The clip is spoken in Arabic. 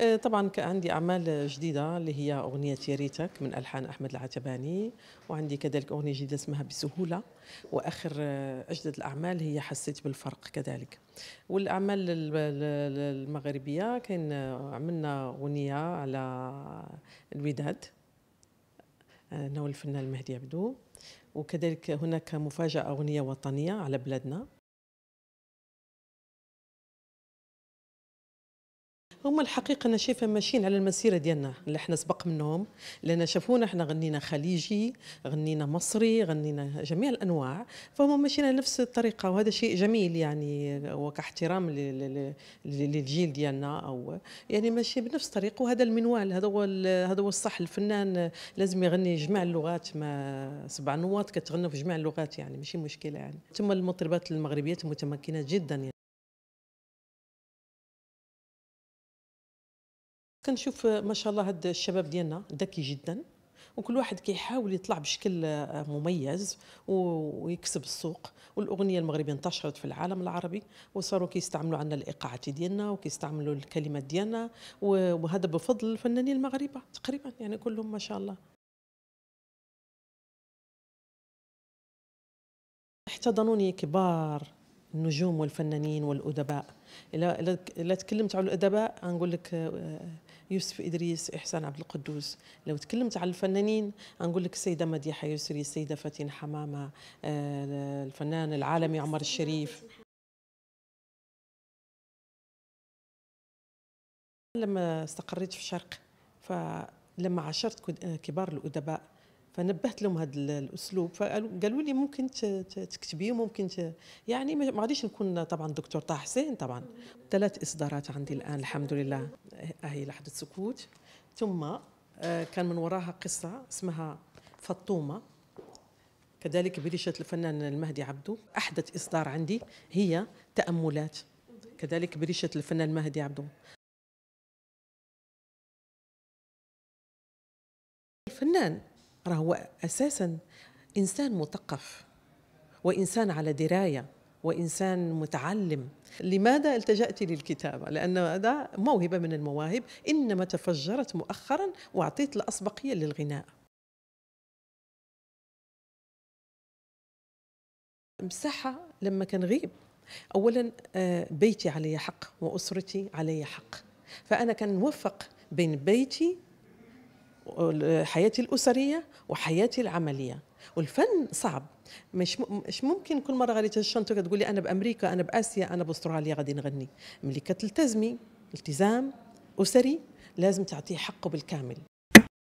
آه، طبعا عندي اعمال جديده اللي هي اغنيه يا ريتك من الحان احمد العتباني وعندي كذلك اغنيه جديده اسمها بسهوله واخر آه، اجدد الاعمال هي حسيت بالفرق كذلك والاعمال المغربيه كان آه، عملنا اغنيه على الوداد انا والفنان مهدي عبدو وكذلك هناك مفاجاه اغنيه وطنيه على بلادنا هما الحقيقه انا شايفه ماشيين على المسيره ديالنا اللي احنا سبق منهم لان شافونا احنا غنينا خليجي غنينا مصري غنينا جميع الانواع فهم ماشيين على نفس الطريقه وهذا شيء جميل يعني وكاحترام للجيل ديالنا او يعني ماشي بنفس الطريق وهذا المنوال هذا هو هذا هو الصح الفنان لازم يغني جميع اللغات ما سبع نواط كتغنى في جميع اللغات يعني ماشي مشكله يعني ثم المطربات المغربيه متمكنه جدا يعني كنشوف آه، ما شاء الله هاد الشباب ديالنا ذكي جدا وكل واحد كيحاول يطلع بشكل آه، آه، مميز ويكسب السوق والاغنيه المغربيه انتشرت في العالم العربي وصاروا كيستعملوا عندنا الايقاعات ديالنا وكيستعملوا الكلمات ديالنا وهذا بفضل الفنانين المغاربه تقريبا يعني كلهم ما شاء الله احتضنوني كبار النجوم والفنانين والادباء الا تكلمت على الادباء نقول لك يوسف إدريس إحسان عبد القدوس لو تكلمت على الفنانين نقول لك السيدة مديحة يسري السيدة فاتن حمامة آه، الفنان العالمي عمر الشريف لما استقريت في الشرق فلما عاشرت كبار الأدباء فنبهت لهم هذا الاسلوب فقالوا لي ممكن تكتبي وممكن ت... يعني ما غاديش نكون طبعا دكتور طه حسين طبعا ثلاث اصدارات عندي الان الحمد لله هي لحظه سكوت ثم آه، كان من وراها قصه اسمها فطومه كذلك بريشة الفنان المهدي عبدو أحدث إصدار عندي هي تأملات كذلك بريشة الفنان المهدي عبدو الفنان راه هو اساسا انسان مثقف وانسان على درايه وانسان متعلم لماذا التجات للكتابه لان هذا موهبه من المواهب انما تفجرت مؤخرا واعطيت الاسبقيه للغناء مساحه لما كنغيب اولا آه، بيتي علي حق واسرتي علي حق فانا كنوفق بين بيتي حياتي الاسريه وحياتي العمليه والفن صعب مش مش ممكن كل مره غادي تشنطك تقول لي انا بامريكا انا باسيا انا باستراليا غادي نغني ملي كتلتزمي التزام اسري لازم تعطيه حقه بالكامل